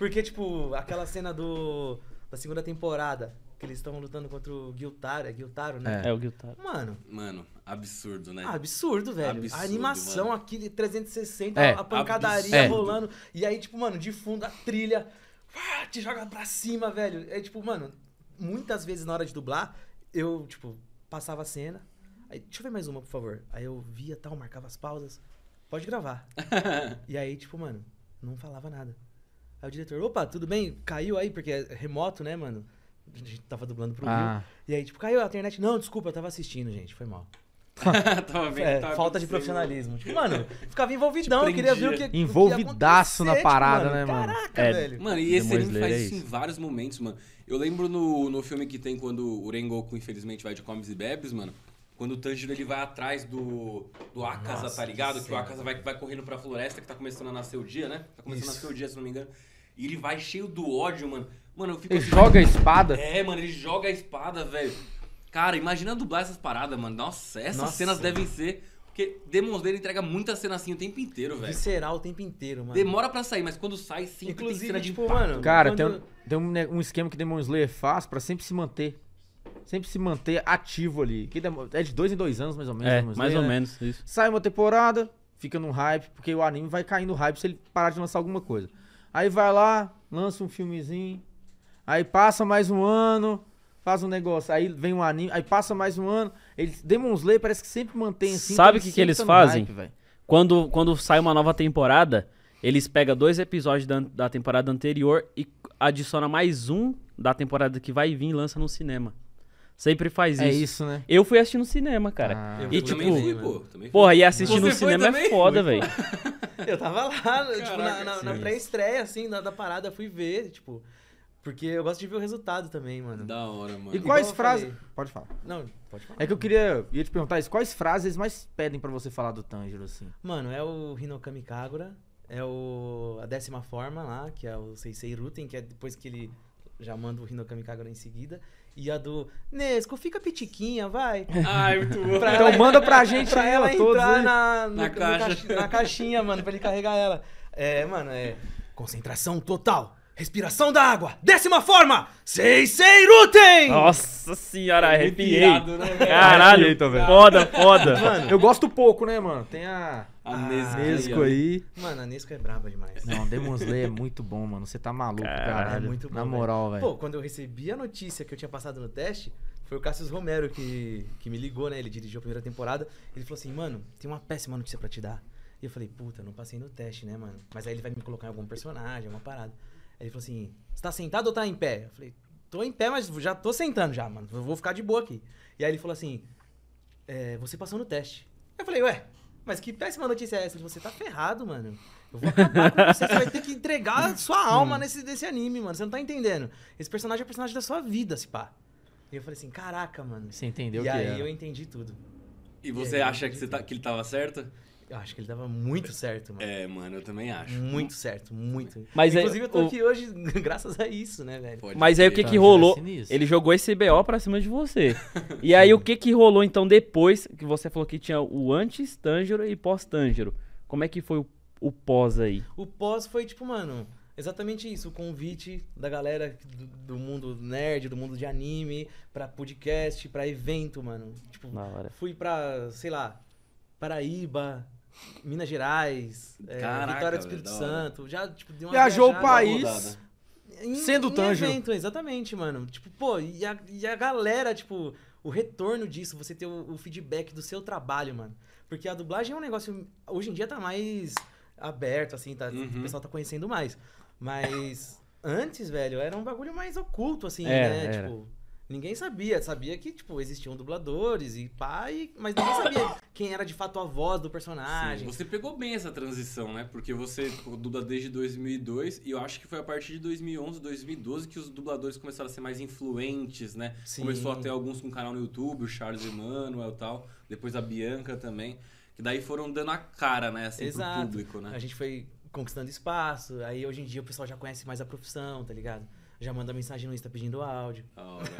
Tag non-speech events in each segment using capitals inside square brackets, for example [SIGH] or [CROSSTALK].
Porque, tipo, aquela cena do. Da segunda temporada, que eles estão lutando contra o Guiltaro, é Guiltaro, né? É, é o Guiltaro. Mano. Mano, absurdo, né? Absurdo, velho. Absurdo, a animação mano. aqui de 360, é, a pancadaria absurdo. É. rolando. E aí, tipo, mano, de fundo a trilha te joga pra cima, velho. É tipo, mano, muitas vezes na hora de dublar, eu, tipo, passava a cena. Aí, deixa eu ver mais uma, por favor. Aí eu via tal, marcava as pausas. Pode gravar. [LAUGHS] e aí, tipo, mano, não falava nada. Aí o diretor, opa, tudo bem? Caiu aí, porque é remoto, né, mano? A gente tava dublando pro ah. Rio. E aí, tipo, caiu a internet. Não, desculpa, eu tava assistindo, gente. Foi mal. [LAUGHS] tava é, vendo, é, tava falta de profissionalismo. Tipo, mano, ficava envolvidão, queria ver o que Envolvidaço o que na tipo, parada, tipo, mano. né, mano? Caraca, é. velho. Mano, e esse Demons anime faz é isso em vários momentos, mano. Eu lembro no, no filme que tem quando o Rengoku, infelizmente, vai de comes e bebes, mano. Quando o Tanjiro ele vai atrás do, do Akaza, tá Nossa, tá ligado? Que, que o Akaza vai, vai correndo pra floresta que tá começando a nascer o dia, né? Tá começando isso. a nascer o dia, se não me engano. E ele vai cheio do ódio, mano. Mano, eu fico. Ele assim, joga a espada? É, mano, ele joga a espada, velho. Cara, imagina dublar essas paradas, mano. Nossa, essas Nossa. cenas devem ser. Porque Demon Slayer entrega muita cena assim o tempo inteiro, velho. Visceral o tempo inteiro, mano. Demora pra sair, mas quando sai, sempre Inclusive, tem cena tipo, de impacto. Mano, Cara, quando... tem, um, tem, um, esquema que Demon Slayer faz pra sempre se manter. Sempre se manter ativo ali. Que é de dois em dois anos, mais ou menos. É, Slayer, mais ou né? menos, isso. Sai uma temporada, fica num hype, porque o anime vai caindo hype se ele parar de lançar alguma coisa. Aí vai lá, lança um filmezinho. Aí passa mais um ano, faz um negócio. Aí vem um anime, aí passa mais um ano. Eles, Demon Slayer parece que sempre mantém assim. Sabe o que, que eles fazem? Hype, quando, quando sai uma nova temporada, eles pegam dois episódios da, da temporada anterior e adiciona mais um da temporada que vai vir e lança no cinema. Sempre faz é isso. É isso, né? Eu fui assistir no cinema, cara. Ah, eu e, tipo, também fui, pô. Também Porra, e assistir no cinema é também? é foda, velho. Eu tava lá, Caraca, né, tipo, na, na, na pré-estreia, assim, na, da parada, fui ver, tipo. Porque eu gosto de ver o resultado também, mano. Da hora, mano. E quais frases. Pode falar. Não, pode falar. É que eu queria. ia te perguntar isso. Quais frases mais pedem para você falar do Tanjiro, assim? Mano, é o Hinokami Kagura. É o. A décima forma lá, que é o Seisei Ruten, que é depois que ele já manda o Hinokami agora em seguida. E a do Nesco, fica pitiquinha, vai. Ai, muito [LAUGHS] bom. Pra então ela, manda pra gente pra ela, ela entrar na, na, caixa. Caixinha, na caixinha, mano, pra ele carregar ela. É, mano, é. Concentração total. Respiração da água. Décima forma. Seiseiruten! Nossa senhora, arrepiei. Né, caralho, Arrepio, cara. foda, foda. Mano, eu gosto pouco, né, mano? Tem a... A Nesco aí. Mano, a Nesco é braba demais. Não, Demonsley é muito bom, mano. Você tá maluco, cara. É muito bom. Na moral, velho. Pô, quando eu recebi a notícia que eu tinha passado no teste, foi o Cassius Romero que, que me ligou, né? Ele dirigiu a primeira temporada. Ele falou assim, mano, tem uma péssima notícia para te dar. E eu falei, puta, não passei no teste, né, mano? Mas aí ele vai me colocar em algum personagem, uma parada ele falou assim: Você tá sentado ou tá em pé? Eu falei: Tô em pé, mas já tô sentando já, mano. Eu vou ficar de boa aqui. E aí ele falou assim: é, Você passou no teste. Eu falei: Ué, mas que péssima notícia é essa? Você tá ferrado, mano. Eu vou acabar com você. Você vai ter que entregar sua hum. alma nesse desse anime, mano. Você não tá entendendo. Esse personagem é o personagem da sua vida, se pá. E eu falei assim, caraca, mano. Você entendeu e que E aí era. eu entendi tudo. E você e acha que, você tá, que ele tava certo? Eu acho que ele dava muito certo, mano. É, mano, eu também acho. Muito certo, muito. Mas é Inclusive, é, eu tô o... aqui hoje [LAUGHS] graças a isso, né, velho? Pode Mas aí o que que rolou? Ele jogou esse BO pra cima de você. [LAUGHS] e aí o que que rolou, então, depois que você falou que tinha o antes Tanjiro e pós Tanjiro? Como é que foi o, o pós aí? O pós foi, tipo, mano... Exatamente isso, o convite da galera do, do, mundo nerd, do mundo de anime, pra podcast, pra evento, mano. Tipo, fui pra, sei lá, Paraíba, Minas Gerais, é, Caraca, é, Vitória do Espírito Santo. Já, tipo, deu uma Viajou o país. Em, sendo em Tanjo. Evento, exatamente, mano. Tipo, pô, e a, e a galera, tipo, o retorno disso, você ter o, o feedback do seu trabalho, mano. Porque a dublagem é um negócio. Hoje em dia tá mais aberto, assim, tá, uhum. o pessoal tá conhecendo mais. Mas antes, velho, era um bagulho mais oculto, assim, é, né? Era. Tipo. Ninguém sabia, sabia que, tipo, existiam dubladores e pai, mas ninguém sabia [COUGHS] quem era de fato a voz do personagem. Sim, você pegou bem essa transição, né? Porque você dubla desde 2002 e eu acho que foi a partir de 2011, 2012 que os dubladores começaram a ser mais influentes, né? Sim. Começou a ter alguns com canal no YouTube, o Charles Emanuel e tal, depois a Bianca também, que daí foram dando a cara, né, assim, Exato. pro público, né? A gente foi conquistando espaço, aí hoje em dia o pessoal já conhece mais a profissão, tá ligado? já manda mensagem no Insta pedindo áudio.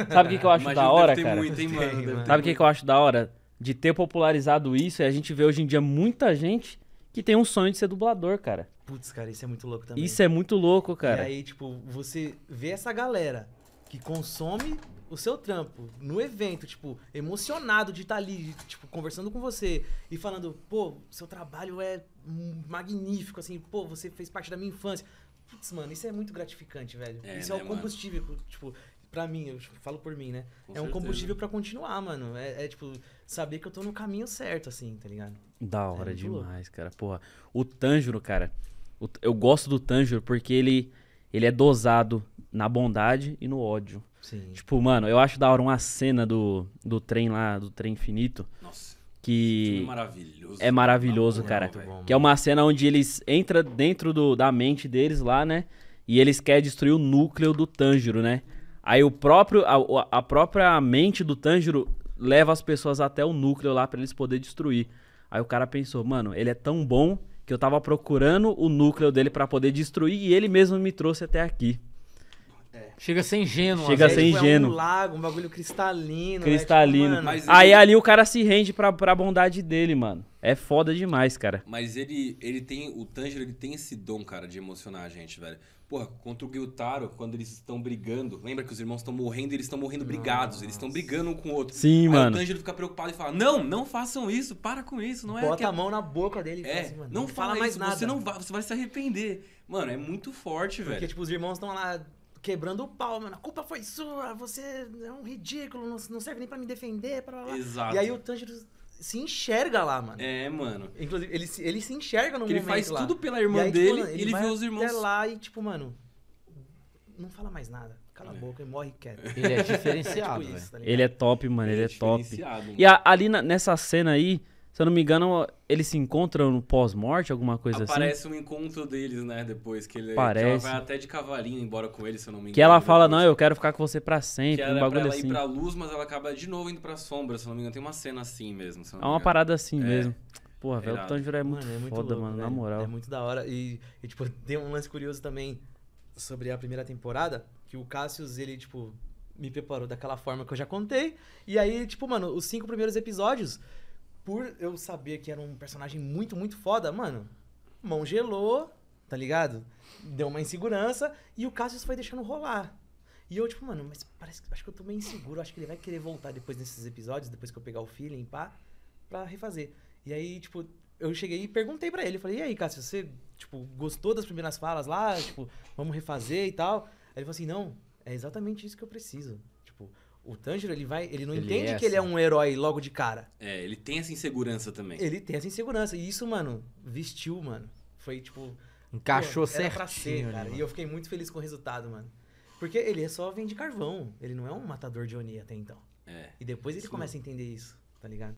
Sabe o que, que eu acho da hora, cara? Muito, hein, mano? Tem, Sabe o que, que eu acho da hora? De ter popularizado isso e é a gente vê hoje em dia muita gente que tem um sonho de ser dublador, cara. Putz, cara, isso é muito louco também. Isso é muito louco, cara. E aí, tipo, você vê essa galera que consome o seu trampo no evento, tipo, emocionado de estar tá ali, tipo, conversando com você e falando, pô, seu trabalho é magnífico, assim, pô, você fez parte da minha infância. Putz, mano, isso é muito gratificante, velho. É, isso né, é o né, combustível, mano? tipo, pra mim, eu tipo, falo por mim, né? Com é certeza. um combustível para continuar, mano. É, é, tipo, saber que eu tô no caminho certo, assim, tá ligado? Da é hora é demais, cara. Porra, o Tanjiro, cara, o, eu gosto do Tanjiro porque ele, ele é dosado na bondade e no ódio. Sim. Tipo, mano, eu acho da hora uma cena do, do trem lá, do trem infinito. Nossa. Que é maravilhoso. é maravilhoso, tá cara. É bom, que é uma cena onde eles entra dentro do, da mente deles lá, né? E eles querem destruir o núcleo do Tanjiro, né? Aí o próprio a, a própria mente do Tanjiro leva as pessoas até o núcleo lá para eles poderem destruir. Aí o cara pensou, mano, ele é tão bom que eu tava procurando o núcleo dele para poder destruir e ele mesmo me trouxe até aqui. Chega a ser ingênuo. Chega a ser ingênuo. É um lago, um bagulho cristalino. Né? Cristalino. tipo, mano, aí ali o cara se rende pra, pra bondade dele, mano. É foda demais, cara. Mas ele, ele tem. O Tanjiro, ele tem esse dom, cara, de emocionar a gente, velho. Porra, contra o Gyutaro, quando eles estão brigando. Lembra que os irmãos estão morrendo e eles estão morrendo brigados. Nossa. Eles estão brigando um com o outro. Sim, aí mano. o Tanjiro fica preocupado e fala: Não, não façam isso, para com isso. Não é Bota que... É a mão na boca dele é, assim, mano, Não, não fala, fala mais isso, nada. Você não vai, você vai se arrepender. Mano, é muito forte, Porque, velho. Porque, tipo, os irmãos estão lá quebrando o pau, mano. A culpa foi sua, você é um ridículo, não, serve nem para me defender. Pra lá. Exato. E aí o Tanjiro se enxerga lá, mano. É, mano. Inclusive, ele, ele se enxerga no que momento Ele faz lá. tudo pela irmã aí, tipo, dele, tipo, ele, ele viu os irmãos. Até lá e, tipo, mano, não fala mais nada. Cala a é. boca e morre quieto. Ele é diferenciado, é [LAUGHS] tipo isso, tá ele é top, mano, ele, é ele é, top. Mano. E a, ali na, nessa cena aí, se eu não me engano, eles se encontram no pós-morte, alguma coisa assim? Aparece assim. Parece um encontro deles, né? Depois que ele Parece. Que ela vai até de cavalinho embora com ele, se eu não me engano. Que ela fala, depois. não, eu quero ficar com você para sempre. Que um era é bagulho pra ela assim. ir pra luz, mas ela acaba de novo indo pra sombra, se eu não me engano. Tem uma cena assim mesmo. é uma parada assim é. mesmo. Porra, velho, o Tanjiro é muito, mano, é muito foda, louco, mano, na moral. É muito da hora. E, e, tipo, tem um lance curioso também sobre a primeira temporada, que o Cassius, ele, tipo, me preparou daquela forma que eu já contei. E aí, tipo, mano, os cinco primeiros episódios por eu saber que era um personagem muito, muito foda, mano, mão gelou, tá ligado? Deu uma insegurança e o Cassius foi deixando rolar. E eu, tipo, mano, mas parece que acho que eu tô meio inseguro, acho que ele vai querer voltar depois desses episódios, depois que eu pegar o feeling, pá, pra refazer. E aí, tipo, eu cheguei e perguntei para ele, falei, e aí, Cássio, você, tipo, gostou das primeiras falas lá? Tipo, vamos refazer e tal? Aí ele falou assim, não, é exatamente isso que eu preciso. O Tanjiro, ele vai, ele não ele entende é que ele é assim. um herói logo de cara. É, ele tem essa insegurança também. Ele tem essa insegurança. E isso, mano, vestiu, mano. Foi tipo. Encaixou pô, certinho. Era pra ser, cara. e eu fiquei muito feliz com o resultado, mano. Porque ele é só vende carvão. Ele não é um matador de Oni até então. É. E depois ele começa a entender isso, tá ligado?